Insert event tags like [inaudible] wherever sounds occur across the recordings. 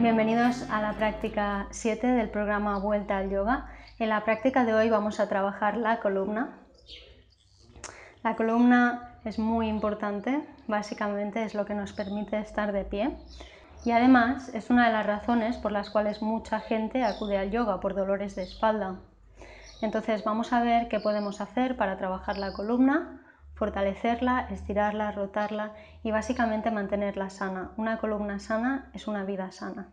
Bienvenidos a la práctica 7 del programa Vuelta al Yoga. En la práctica de hoy vamos a trabajar la columna. La columna es muy importante, básicamente es lo que nos permite estar de pie y además es una de las razones por las cuales mucha gente acude al yoga por dolores de espalda. Entonces vamos a ver qué podemos hacer para trabajar la columna fortalecerla, estirarla, rotarla y básicamente mantenerla sana. Una columna sana es una vida sana.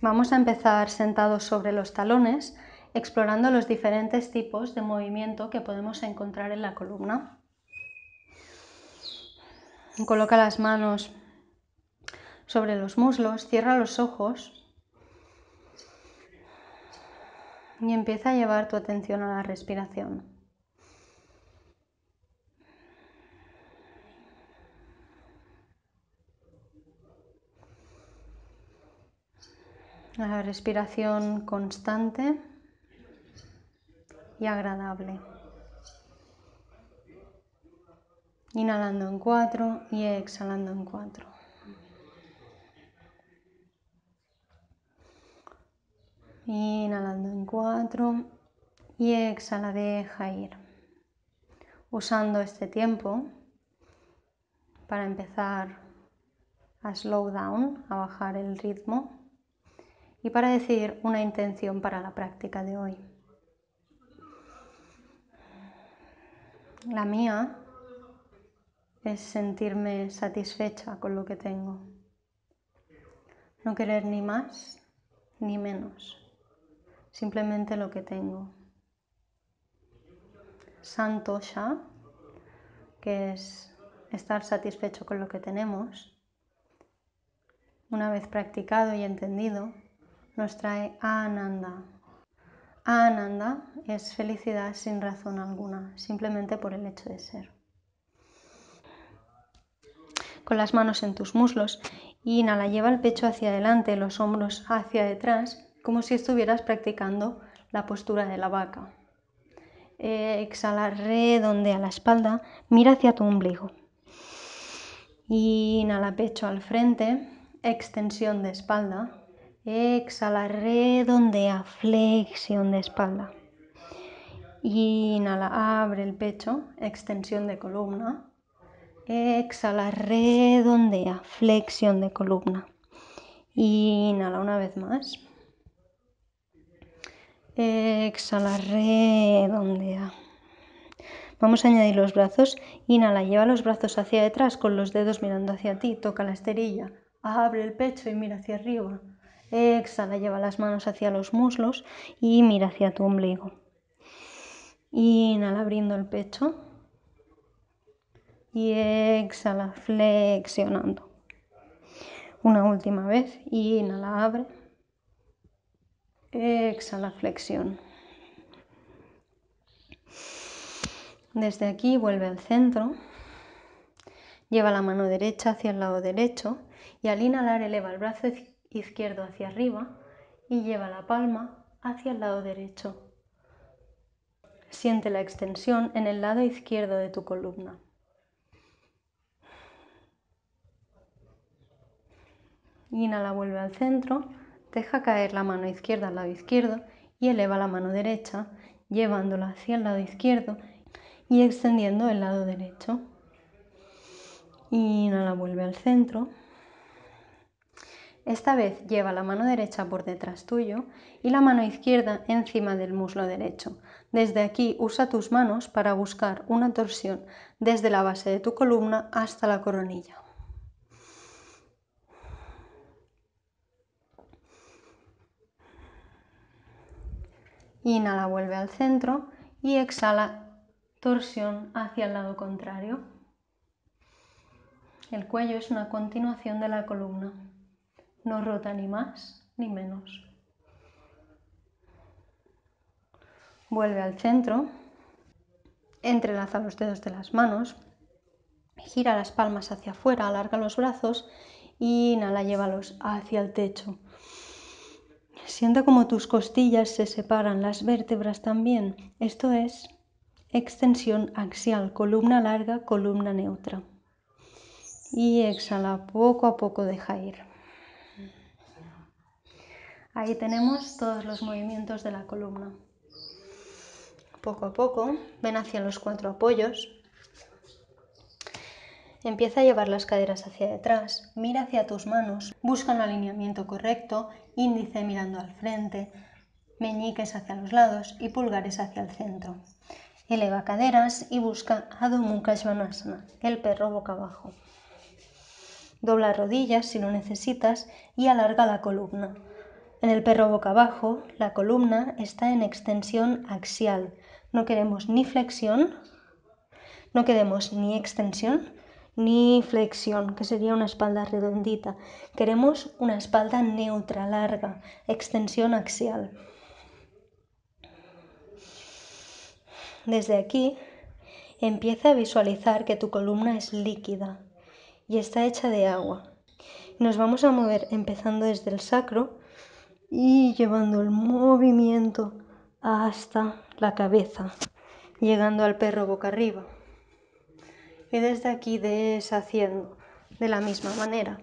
Vamos a empezar sentados sobre los talones, explorando los diferentes tipos de movimiento que podemos encontrar en la columna. Coloca las manos sobre los muslos, cierra los ojos y empieza a llevar tu atención a la respiración. La respiración constante y agradable. Inhalando en cuatro y exhalando en cuatro. Inhalando en cuatro y exhala, deja ir. Usando este tiempo para empezar a slow down, a bajar el ritmo y para decir una intención para la práctica de hoy. La mía es sentirme satisfecha con lo que tengo. No querer ni más ni menos. Simplemente lo que tengo. Santosha, que es estar satisfecho con lo que tenemos. Una vez practicado y entendido, nos trae Ananda. Ananda es felicidad sin razón alguna, simplemente por el hecho de ser. Con las manos en tus muslos, inhala, lleva el pecho hacia adelante, los hombros hacia detrás, como si estuvieras practicando la postura de la vaca. Eh, exhala, redondea la espalda, mira hacia tu ombligo. Inhala, pecho al frente, extensión de espalda, Exhala, redondea, flexión de espalda. Inhala, abre el pecho, extensión de columna. Exhala, redondea, flexión de columna. Inhala una vez más. Exhala, redondea. Vamos a añadir los brazos. Inhala, lleva los brazos hacia detrás con los dedos mirando hacia ti. Toca la esterilla. Abre el pecho y mira hacia arriba. Exhala, lleva las manos hacia los muslos y mira hacia tu ombligo. Inhala abriendo el pecho. Y exhala flexionando. Una última vez. Inhala, abre. Exhala, flexión. Desde aquí vuelve al centro. Lleva la mano derecha hacia el lado derecho y al inhalar eleva el brazo izquierdo hacia arriba y lleva la palma hacia el lado derecho. Siente la extensión en el lado izquierdo de tu columna. Inhala, vuelve al centro, deja caer la mano izquierda al lado izquierdo y eleva la mano derecha, llevándola hacia el lado izquierdo y extendiendo el lado derecho. Inhala, vuelve al centro. Esta vez lleva la mano derecha por detrás tuyo y la mano izquierda encima del muslo derecho. Desde aquí usa tus manos para buscar una torsión desde la base de tu columna hasta la coronilla. Inhala, vuelve al centro y exhala, torsión hacia el lado contrario. El cuello es una continuación de la columna no rota ni más ni menos. Vuelve al centro, entrelaza los dedos de las manos, gira las palmas hacia afuera, alarga los brazos y inhala, llévalos hacia el techo. Sienta como tus costillas se separan, las vértebras también. Esto es extensión axial, columna larga, columna neutra. Y exhala, poco a poco deja ir. Ahí tenemos todos los movimientos de la columna. Poco a poco, ven hacia los cuatro apoyos. Empieza a llevar las caderas hacia detrás, mira hacia tus manos, busca un alineamiento correcto, índice mirando al frente, meñiques hacia los lados y pulgares hacia el centro. Eleva caderas y busca Adho Mukha Svanasana, el perro boca abajo. Dobla rodillas si lo necesitas y alarga la columna. En el perro boca abajo, la columna está en extensión axial. No queremos ni flexión, no queremos ni extensión, ni flexión, que sería una espalda redondita. Queremos una espalda neutra, larga, extensión axial. Desde aquí, empieza a visualizar que tu columna es líquida y está hecha de agua. Nos vamos a mover empezando desde el sacro y llevando el movimiento hasta la cabeza, llegando al perro boca arriba. Y desde aquí deshaciendo de la misma manera.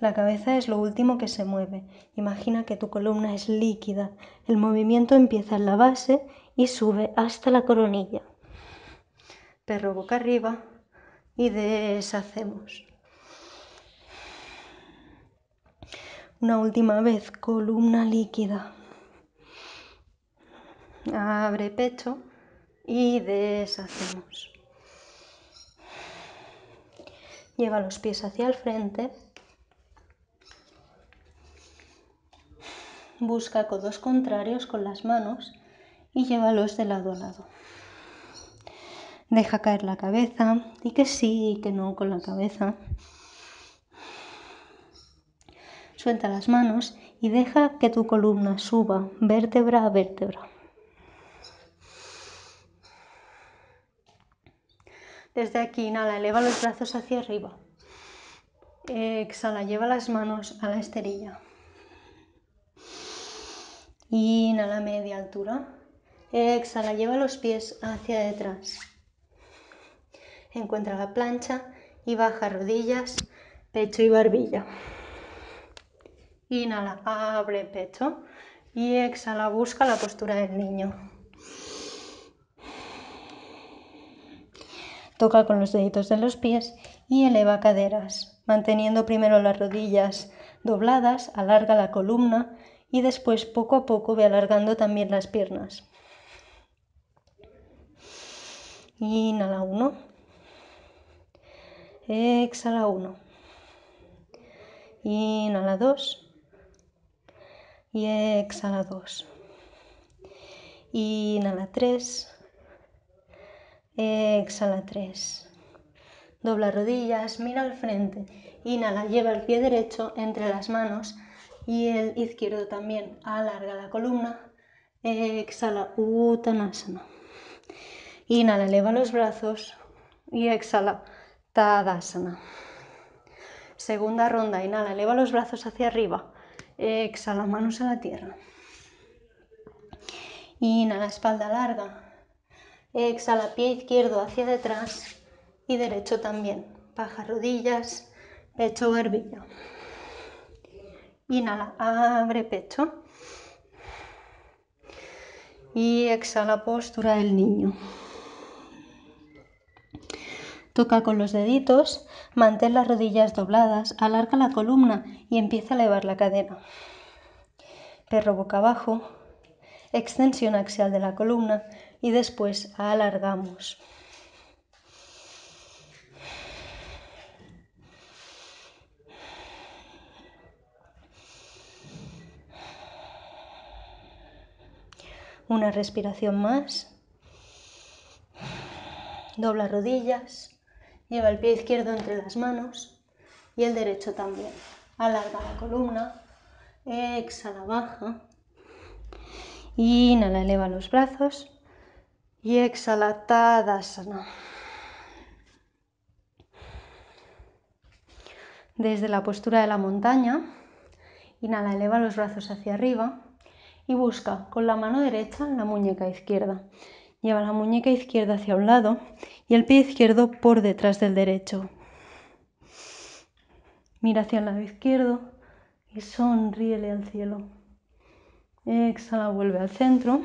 La cabeza es lo último que se mueve. Imagina que tu columna es líquida. El movimiento empieza en la base y sube hasta la coronilla. Perro boca arriba y deshacemos. Una última vez, columna líquida. Abre pecho y deshacemos. Lleva los pies hacia el frente. Busca codos contrarios con las manos y llévalos de lado a lado. Deja caer la cabeza y que sí y que no con la cabeza. Suelta las manos y deja que tu columna suba vértebra a vértebra. Desde aquí, inhala, eleva los brazos hacia arriba. Exhala, lleva las manos a la esterilla. Inhala media altura. Exhala, lleva los pies hacia detrás. Encuentra la plancha y baja rodillas, pecho y barbilla. Inhala, abre pecho y exhala, busca la postura del niño. Toca con los deditos de los pies y eleva caderas, manteniendo primero las rodillas dobladas, alarga la columna y después poco a poco ve alargando también las piernas. Inhala uno. Exhala uno. Inhala dos y exhala dos Inhala tres Exhala tres Dobla rodillas, mira al frente. Inhala, lleva el pie derecho entre las manos y el izquierdo también. Alarga la columna. Exhala Uttanasana. Inhala, eleva los brazos y exhala Tadasana. Segunda ronda, inhala, eleva los brazos hacia arriba. Exhala, manos a la tierra. Inhala, espalda larga. Exhala, pie izquierdo hacia detrás y derecho también. Baja rodillas, pecho, barbilla. Inhala, abre pecho. Y exhala, postura del niño. Toca con los deditos, mantén las rodillas dobladas, alarga la columna y empieza a elevar la cadena. Perro boca abajo, extensión axial de la columna y después alargamos. Una respiración más. Dobla rodillas. Lleva el pie izquierdo entre las manos y el derecho también. Alarga la columna, exhala, baja. Inhala, eleva los brazos y exhala, Tadasana. Desde la postura de la montaña, inhala, eleva los brazos hacia arriba y busca con la mano derecha la muñeca izquierda. Lleva la muñeca izquierda hacia un lado y el pie izquierdo por detrás del derecho. Mira hacia el lado izquierdo y sonríele al cielo. Exhala, vuelve al centro.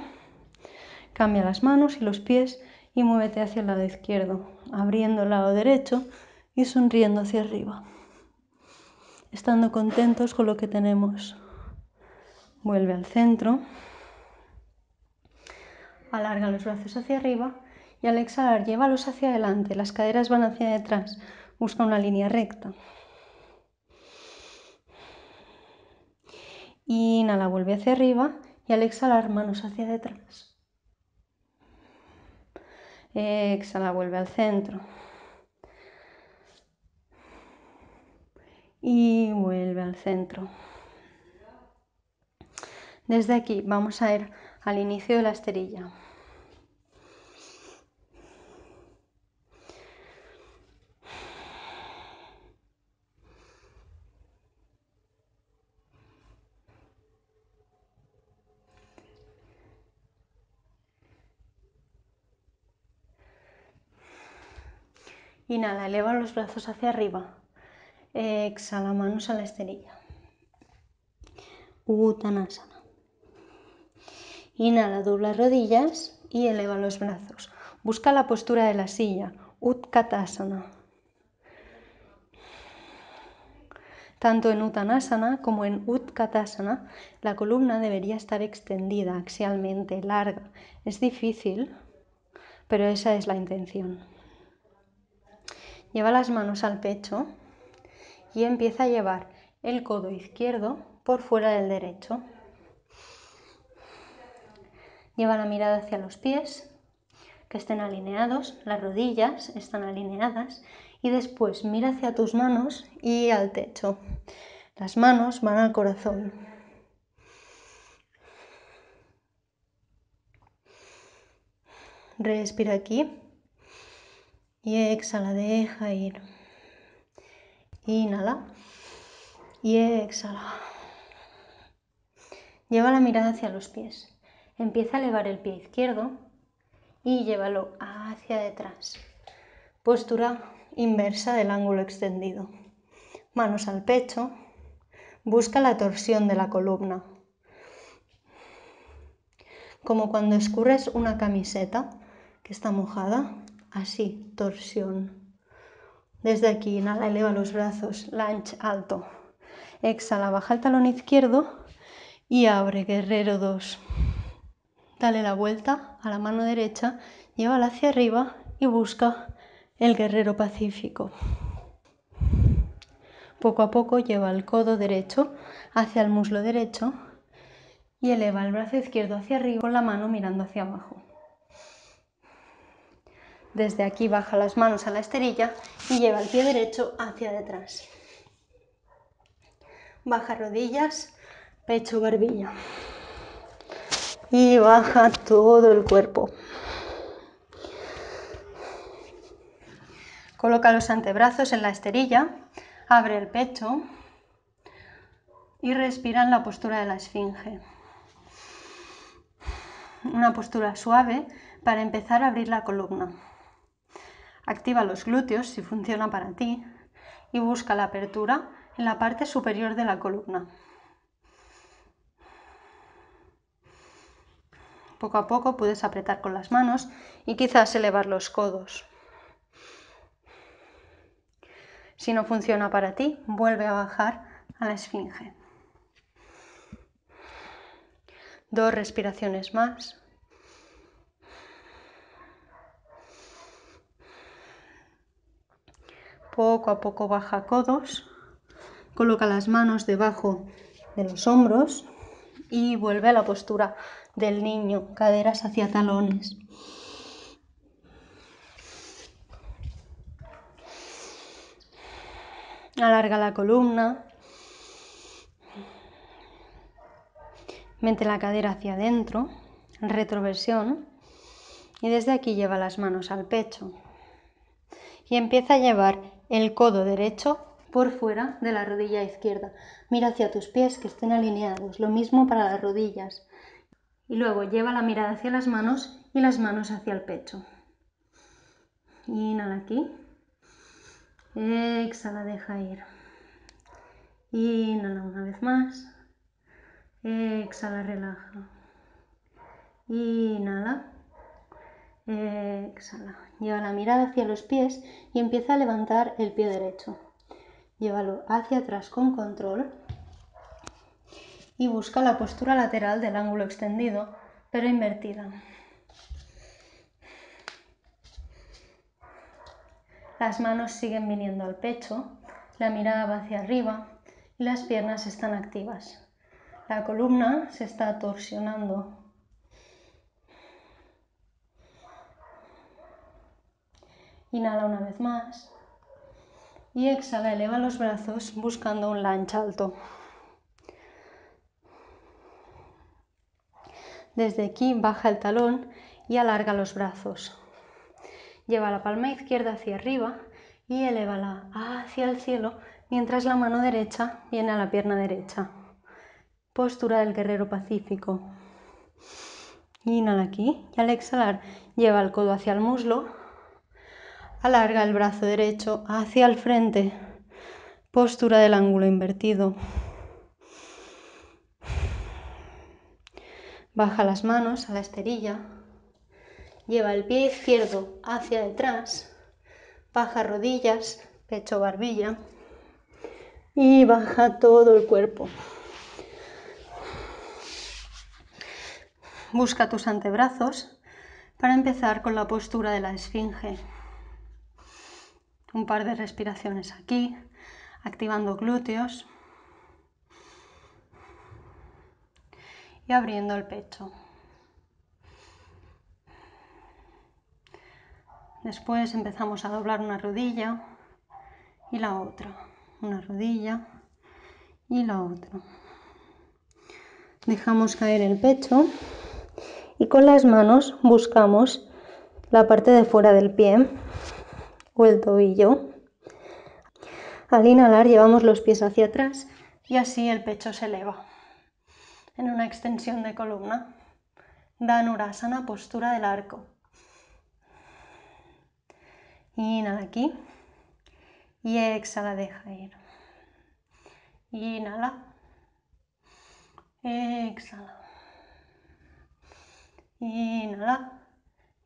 Cambia las manos y los pies y muévete hacia el lado izquierdo, abriendo el lado derecho y sonriendo hacia arriba. Estando contentos con lo que tenemos. Vuelve al centro. Alarga los brazos hacia arriba y al exhalar llévalos hacia adelante, las caderas van hacia detrás, busca una línea recta. Inhala, vuelve hacia arriba y al exhalar manos hacia detrás. Exhala, vuelve al centro. Y vuelve al centro. Desde aquí vamos a ir al inicio de la esterilla. Inhala, eleva los brazos hacia arriba. Exhala, manos a la esterilla. Uttanasana. Inhala, dobla rodillas y eleva los brazos. Busca la postura de la silla. Utkatasana. Tanto en Uttanasana como en Utkatasana, la columna debería estar extendida axialmente, larga. Es difícil, pero esa es la intención lleva las manos al pecho y empieza a llevar el codo izquierdo por fuera del derecho. Lleva la mirada hacia los pies, que estén alineados, las rodillas están alineadas y después mira hacia tus manos y al techo. Las manos van al corazón. Respira aquí y exhala, deja ir. Inhala y exhala. Lleva la mirada hacia los pies. Empieza a elevar el pie izquierdo y llévalo hacia detrás. Postura inversa del ángulo extendido. Manos al pecho. Busca la torsión de la columna. Como cuando escurres una camiseta que está mojada así, torsión. Desde aquí, inhala, eleva los brazos, lunge alto. Exhala, baja el talón izquierdo y abre, guerrero 2. Dale la vuelta a la mano derecha, llévala hacia arriba y busca el guerrero pacífico. Poco a poco lleva el codo derecho hacia el muslo derecho y eleva el brazo izquierdo hacia arriba con la mano mirando hacia abajo. Desde aquí baja las manos a la esterilla y lleva el pie derecho hacia detrás. Baja rodillas, pecho, barbilla. Y baja todo el cuerpo. Coloca los antebrazos en la esterilla, abre el pecho y respira en la postura de la esfinge. Una postura suave para empezar a abrir la columna. Activa los glúteos si funciona para ti y busca la apertura en la parte superior de la columna. Poco a poco puedes apretar con las manos y quizás elevar los codos. Si no funciona para ti, vuelve a bajar a la esfinge. Dos respiraciones más. Poco a poco baja codos, coloca las manos debajo de los hombros y vuelve a la postura del niño, caderas hacia talones. Alarga la columna. Mete la cadera hacia adentro, retroversión. Y desde aquí lleva las manos al pecho y empieza a llevar el codo derecho por fuera de la rodilla izquierda. Mira hacia tus pies que estén alineados, lo mismo para las rodillas. Y luego lleva la mirada hacia las manos y las manos hacia el pecho. Inhala aquí. Exhala, deja ir. Inhala una vez más. Exhala, relaja. Inhala exhala. Lleva la mirada hacia los pies y empieza a levantar el pie derecho. Llévalo hacia atrás con control y busca la postura lateral del ángulo extendido, pero invertida. Las manos siguen viniendo al pecho, la mirada va hacia arriba y las piernas están activas. La columna se está torsionando Inhala una vez más. Y exhala, eleva los brazos buscando un lancha alto. Desde aquí baja el talón y alarga los brazos. Lleva la palma izquierda hacia arriba y elévala hacia el cielo mientras la mano derecha viene a la pierna derecha. Postura del guerrero pacífico. Inhala aquí y al exhalar lleva el codo hacia el muslo Alarga el brazo derecho hacia el frente. Postura del ángulo invertido. Baja las manos a la esterilla. Lleva el pie izquierdo hacia detrás. Baja rodillas, pecho, barbilla. Y baja todo el cuerpo. Busca tus antebrazos para empezar con la postura de la esfinge un par de respiraciones aquí, activando glúteos y abriendo el pecho. Después empezamos a doblar una rodilla y la otra, una rodilla y la otra. Dejamos caer el pecho y con las manos buscamos la parte de fuera del pie Vuelto y yo. Al inhalar llevamos los pies hacia atrás y así el pecho se eleva en una extensión de columna. Danurasana, postura del arco. Inhala aquí y exhala, deja ir. Inhala. Exhala. Inhala.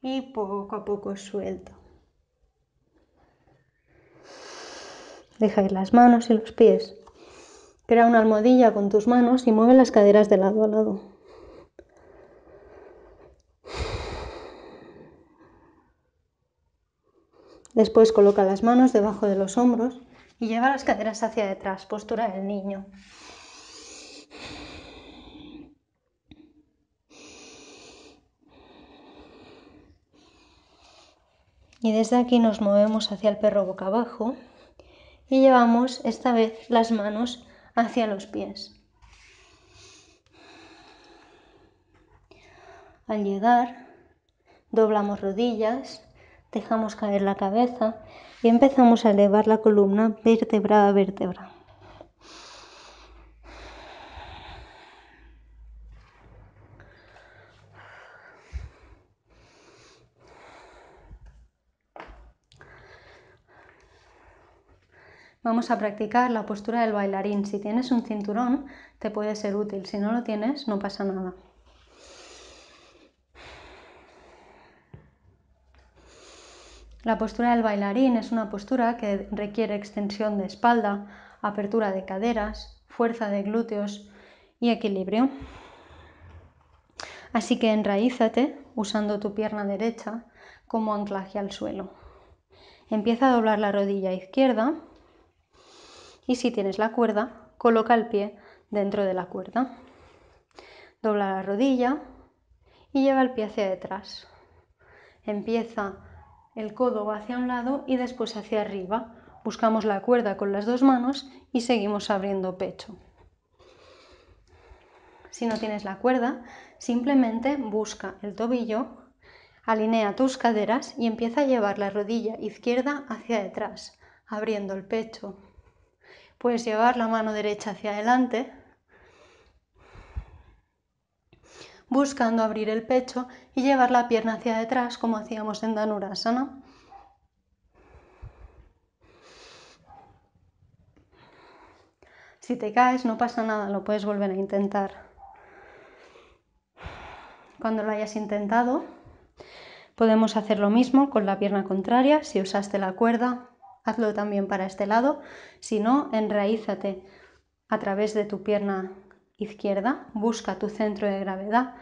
Y poco a poco suelta. Deja ir las manos y los pies. Crea una almohadilla con tus manos y mueve las caderas de lado a lado. Después coloca las manos debajo de los hombros y lleva las caderas hacia detrás, postura del niño. Y desde aquí nos movemos hacia el perro boca abajo y llevamos esta vez las manos hacia los pies. Al llegar, doblamos rodillas, dejamos caer la cabeza y empezamos a elevar la columna vértebra a vértebra. vamos a practicar la postura del bailarín. Si tienes un cinturón, te puede ser útil. Si no lo tienes, no pasa nada. La postura del bailarín es una postura que requiere extensión de espalda, apertura de caderas, fuerza de glúteos y equilibrio. Así que enraízate usando tu pierna derecha como anclaje al suelo. Empieza a doblar la rodilla izquierda y si tienes la cuerda, coloca el pie dentro de la cuerda. Dobla la rodilla y lleva el pie hacia detrás. Empieza el codo hacia un lado y después hacia arriba. Buscamos la cuerda con las dos manos y seguimos abriendo pecho. Si no tienes la cuerda, simplemente busca el tobillo, alinea tus caderas y empieza a llevar la rodilla izquierda hacia detrás, abriendo el pecho puedes llevar la mano derecha hacia adelante, buscando abrir el pecho y llevar la pierna hacia detrás como hacíamos en Danurasana. Si te caes no pasa nada, lo puedes volver a intentar. Cuando lo hayas intentado, podemos hacer lo mismo con la pierna contraria, si usaste la cuerda, hazlo también para este lado, si no, enraízate a través de tu pierna izquierda, busca tu centro de gravedad,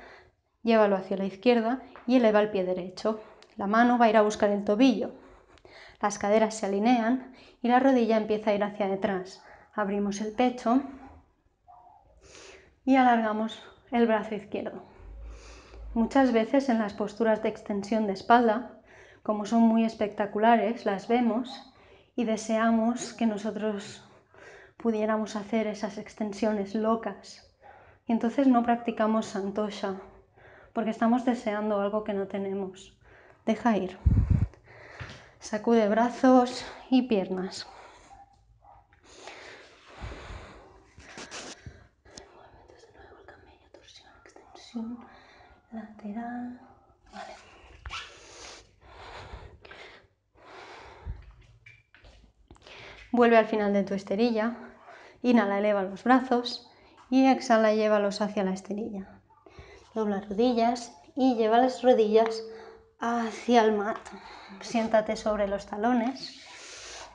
llévalo hacia la izquierda y eleva el pie derecho. La mano va a ir a buscar el tobillo, las caderas se alinean y la rodilla empieza a ir hacia detrás. Abrimos el pecho y alargamos el brazo izquierdo. Muchas veces en las posturas de extensión de espalda, como son muy espectaculares, las vemos y deseamos que nosotros pudiéramos hacer esas extensiones locas. Y entonces no practicamos santosha, porque estamos deseando algo que no tenemos. Deja ir. Sacude brazos y piernas. de nuevo el torsión, extensión lateral. Vuelve al final de tu esterilla, inhala, eleva los brazos y exhala, llévalos hacia la esterilla. Dobla rodillas y lleva las rodillas hacia el mat. Siéntate sobre los talones,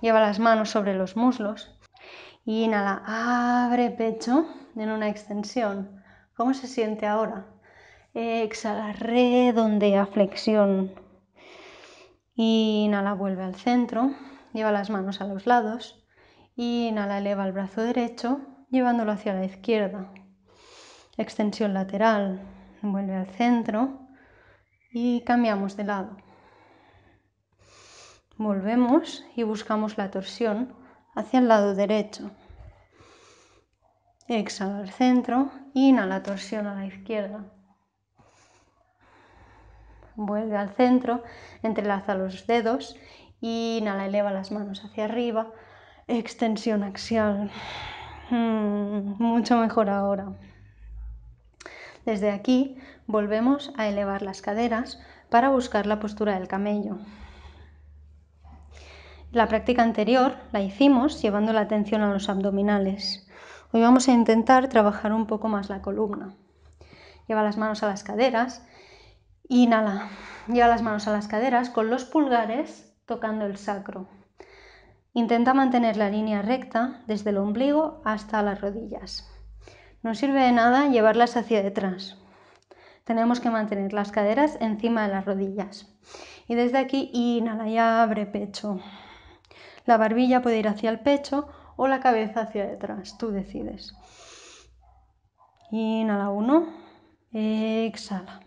lleva las manos sobre los muslos. Inhala, abre pecho en una extensión. ¿Cómo se siente ahora? Exhala, redondea, flexión. Inhala, vuelve al centro lleva las manos a los lados, inhala, eleva el brazo derecho, llevándolo hacia la izquierda. Extensión lateral, vuelve al centro y cambiamos de lado. Volvemos y buscamos la torsión hacia el lado derecho. Exhala al centro, inhala torsión a la izquierda. Vuelve al centro, entrelaza los dedos Inhala, eleva las manos hacia arriba. Extensión axial. Mm, mucho mejor ahora. Desde aquí volvemos a elevar las caderas para buscar la postura del camello. La práctica anterior la hicimos llevando la atención a los abdominales. Hoy vamos a intentar trabajar un poco más la columna. Lleva las manos a las caderas. Inhala. Lleva las manos a las caderas con los pulgares tocando el sacro. Intenta mantener la línea recta desde el ombligo hasta las rodillas. No sirve de nada llevarlas hacia detrás. Tenemos que mantener las caderas encima de las rodillas. Y desde aquí inhala y abre pecho. La barbilla puede ir hacia el pecho o la cabeza hacia detrás. Tú decides. Inhala uno. exhala.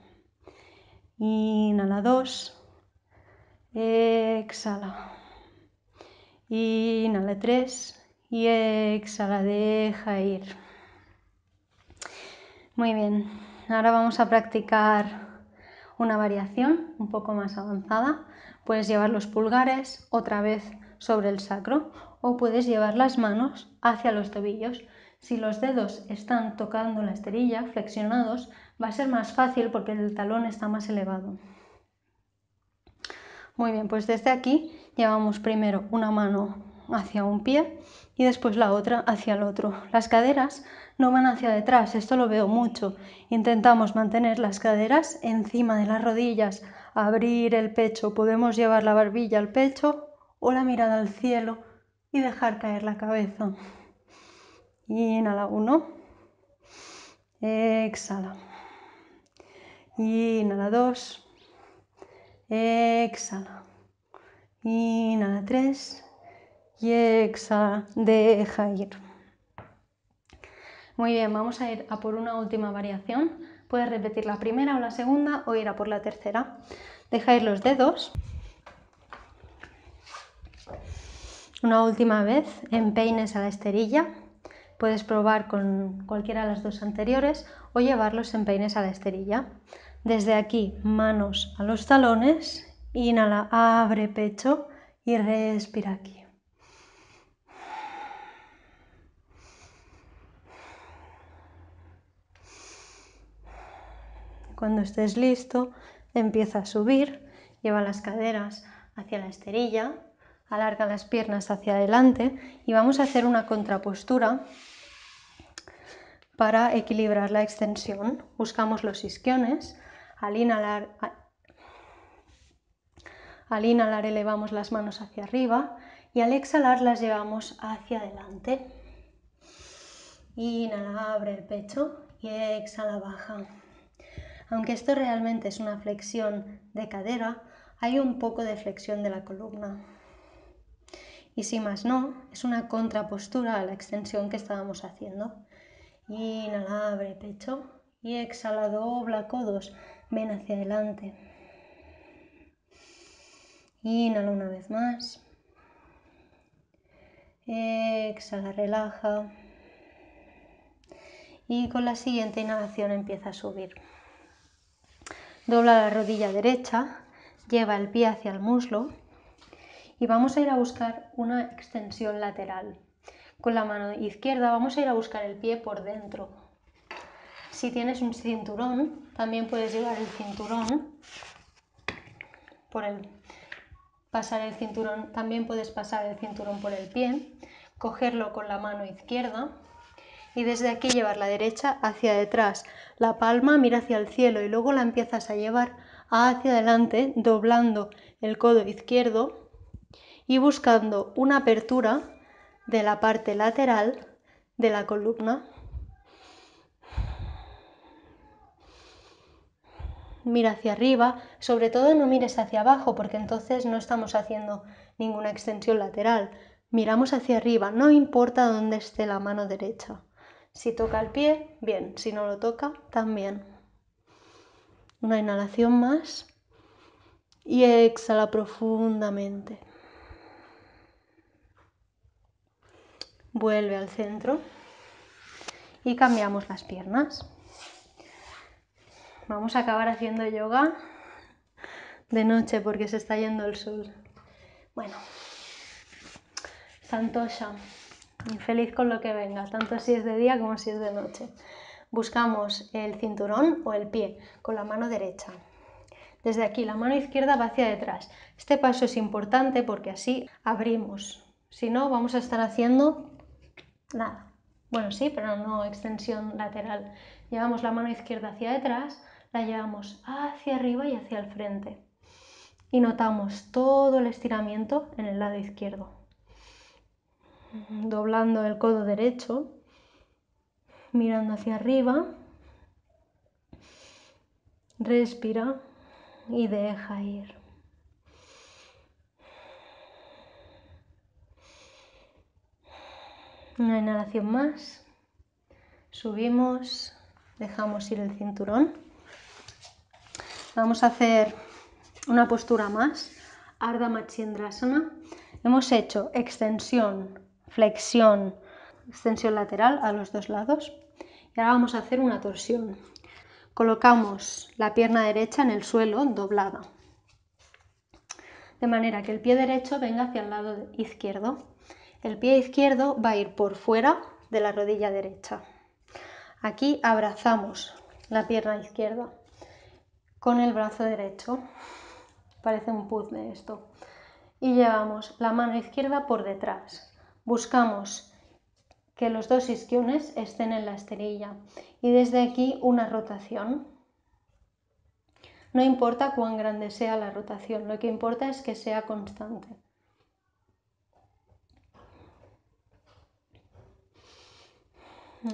Inhala dos exhala. Inhala tres y exhala, deja ir. Muy bien, ahora vamos a practicar una variación un poco más avanzada. Puedes llevar los pulgares otra vez sobre el sacro o puedes llevar las manos hacia los tobillos. Si los dedos están tocando la esterilla, flexionados, va a ser más fácil porque el talón está más elevado. Muy bien, pues desde aquí llevamos primero una mano hacia un pie y después la otra hacia el otro. Las caderas no van hacia detrás, esto lo veo mucho. Intentamos mantener las caderas encima de las rodillas, abrir el pecho, podemos llevar la barbilla al pecho o la mirada al cielo y dejar caer la cabeza. Inhala uno, exhala. Inhala dos, exhala. Inhala tres y exhala, deja ir. Muy bien, vamos a ir a por una última variación. Puedes repetir la primera o la segunda o ir a por la tercera. Deja ir los dedos. Una última vez, empeines a la esterilla. Puedes probar con cualquiera de las dos anteriores o llevarlos en peines a la esterilla. Desde aquí, manos a los talones, inhala, abre pecho y respira aquí. Cuando estés listo, empieza a subir, lleva las caderas hacia la esterilla, alarga las piernas hacia adelante y vamos a hacer una contrapostura para equilibrar la extensión. Buscamos los isquiones, al inhalar, al inhalar elevamos las manos hacia arriba y al exhalar las llevamos hacia adelante. Inhala, abre el pecho y exhala, baja. Aunque esto realmente es una flexión de cadera, hay un poco de flexión de la columna. Y si más no, es una contrapostura a la extensión que estábamos haciendo. Inhala, abre pecho y exhala, dobla codos ven hacia adelante. Inhala una vez más. Exhala, relaja. Y con la siguiente inhalación empieza a subir. Dobla la rodilla derecha, lleva el pie hacia el muslo y vamos a ir a buscar una extensión lateral. Con la mano izquierda vamos a ir a buscar el pie por dentro, si tienes un cinturón, también puedes llevar el cinturón por el pasar el cinturón, también puedes pasar el cinturón por el pie, cogerlo con la mano izquierda y desde aquí llevar la derecha hacia detrás. La palma mira hacia el cielo y luego la empiezas a llevar hacia adelante doblando el codo izquierdo y buscando una apertura de la parte lateral de la columna mira hacia arriba, sobre todo no mires hacia abajo porque entonces no estamos haciendo ninguna extensión lateral. Miramos hacia arriba, no importa dónde esté la mano derecha. Si toca el pie, bien, si no lo toca, también. Una inhalación más y exhala profundamente. Vuelve al centro y cambiamos las piernas. Vamos a acabar haciendo yoga de noche porque se está yendo el sol. Bueno, Santosha, infeliz con lo que venga, tanto si es de día como si es de noche. Buscamos el cinturón o el pie con la mano derecha. Desde aquí la mano izquierda va hacia detrás. Este paso es importante porque así abrimos. Si no, vamos a estar haciendo nada. Bueno, sí, pero no extensión lateral. Llevamos la mano izquierda hacia detrás, la llevamos hacia arriba y hacia el frente. Y notamos todo el estiramiento en el lado izquierdo. Doblando el codo derecho, mirando hacia arriba, respira y deja ir. Una inhalación más. Subimos, dejamos ir el cinturón. Vamos a hacer una postura más, Ardha Matsyendrasana. Hemos hecho extensión, flexión, extensión lateral a los dos lados. Y ahora vamos a hacer una torsión. Colocamos la pierna derecha en el suelo doblada. De manera que el pie derecho venga hacia el lado izquierdo. El pie izquierdo va a ir por fuera de la rodilla derecha. Aquí abrazamos la pierna izquierda con el brazo derecho. Parece un puzzle esto. Y llevamos la mano izquierda por detrás. Buscamos que los dos isquiones estén en la esterilla y desde aquí una rotación. No importa cuán grande sea la rotación, lo que importa es que sea constante.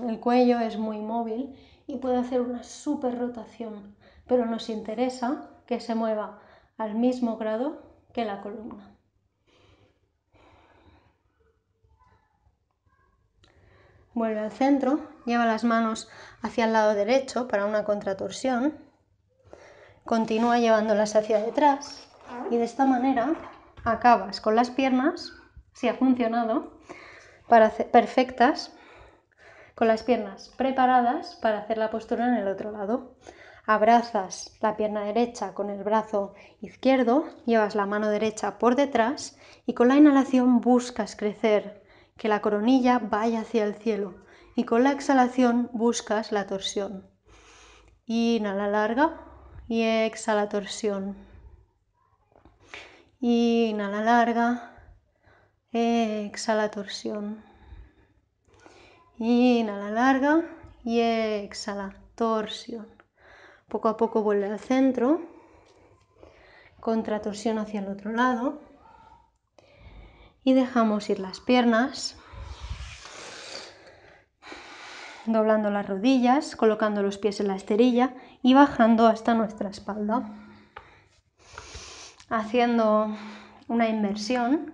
El cuello es muy móvil y puede hacer una super rotación pero nos interesa que se mueva al mismo grado que la columna. Vuelve al centro, lleva las manos hacia el lado derecho para una contratorsión, continúa llevándolas hacia detrás y de esta manera acabas con las piernas, si ha funcionado, perfectas, con las piernas preparadas para hacer la postura en el otro lado. Abrazas la pierna derecha con el brazo izquierdo, llevas la mano derecha por detrás y con la inhalación buscas crecer, que la coronilla vaya hacia el cielo y con la exhalación buscas la torsión. Inhala larga y exhala torsión. Inhala larga, exhala torsión. Inhala larga y exhala torsión. Poco a poco vuelve al centro, contra torsión hacia el otro lado y dejamos ir las piernas, doblando las rodillas, colocando los pies en la esterilla y bajando hasta nuestra espalda, haciendo una inversión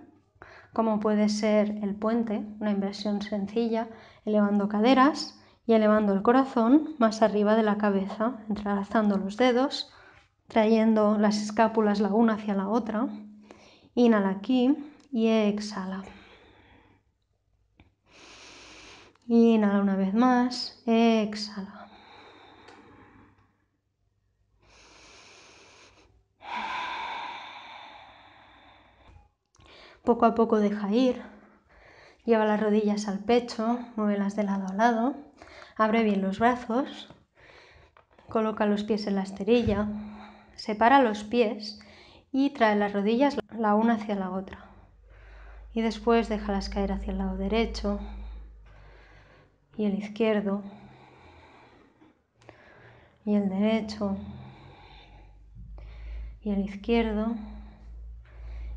como puede ser el puente, una inversión sencilla, elevando caderas y elevando el corazón más arriba de la cabeza, entrelazando los dedos, trayendo las escápulas la una hacia la otra. Inhala aquí y exhala. Inhala una vez más, exhala. Poco a poco deja ir, lleva las rodillas al pecho, muévelas de lado a lado, Abre bien los brazos, coloca los pies en la esterilla, separa los pies y trae las rodillas la una hacia la otra. Y después déjalas caer hacia el lado derecho y el izquierdo y el derecho y el izquierdo.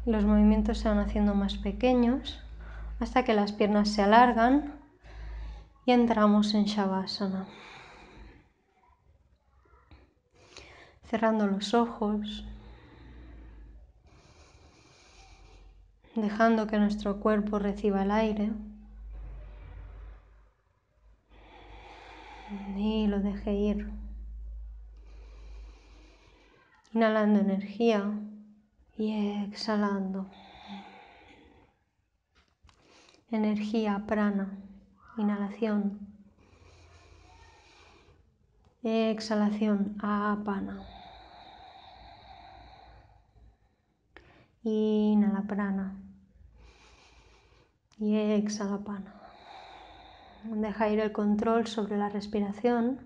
los movimientos se van haciendo más pequeños hasta que las piernas se alargan entramos en Shavasana. Cerrando los ojos, dejando que nuestro cuerpo reciba el aire y lo deje ir. Inhalando energía y exhalando energía prana inhalación, exhalación, apana. Inhala prana y exhala pana. Deja ir el control sobre la respiración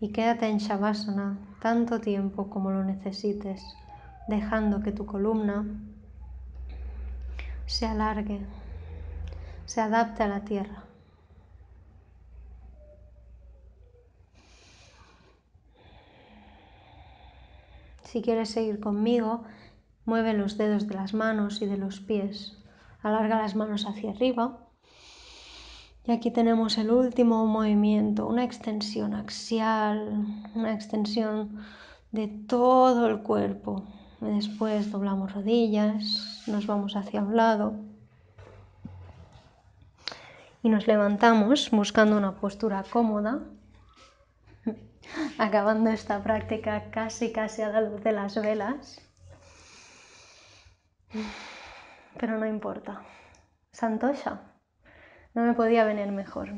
y quédate en Shavasana tanto tiempo como lo necesites, dejando que tu columna se alargue se adapta a la tierra. Si quieres seguir conmigo, mueve los dedos de las manos y de los pies. Alarga las manos hacia arriba. Y aquí tenemos el último movimiento, una extensión axial, una extensión de todo el cuerpo. Después doblamos rodillas, nos vamos hacia un lado, y nos levantamos buscando una postura cómoda, [laughs] acabando esta práctica casi casi a la luz de las velas. Pero no importa. Santosha, no me podía venir mejor.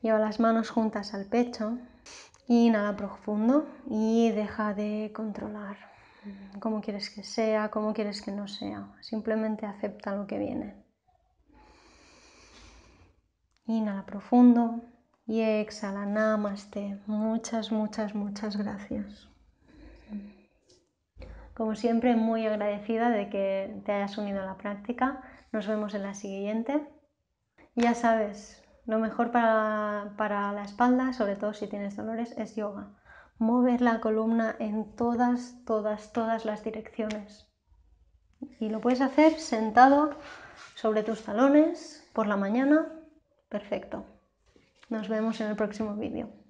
Lleva las manos juntas al pecho, inhala profundo y deja de controlar cómo quieres que sea, cómo quieres que no sea. Simplemente acepta lo que viene. Inhala profundo y exhala. Namaste. Muchas, muchas, muchas gracias. Como siempre, muy agradecida de que te hayas unido a la práctica. Nos vemos en la siguiente. Ya sabes, lo mejor para, para la espalda, sobre todo si tienes dolores, es yoga. Mover la columna en todas, todas, todas las direcciones. Y lo puedes hacer sentado sobre tus talones por la mañana Perfecto. Nos vemos en el próximo vídeo.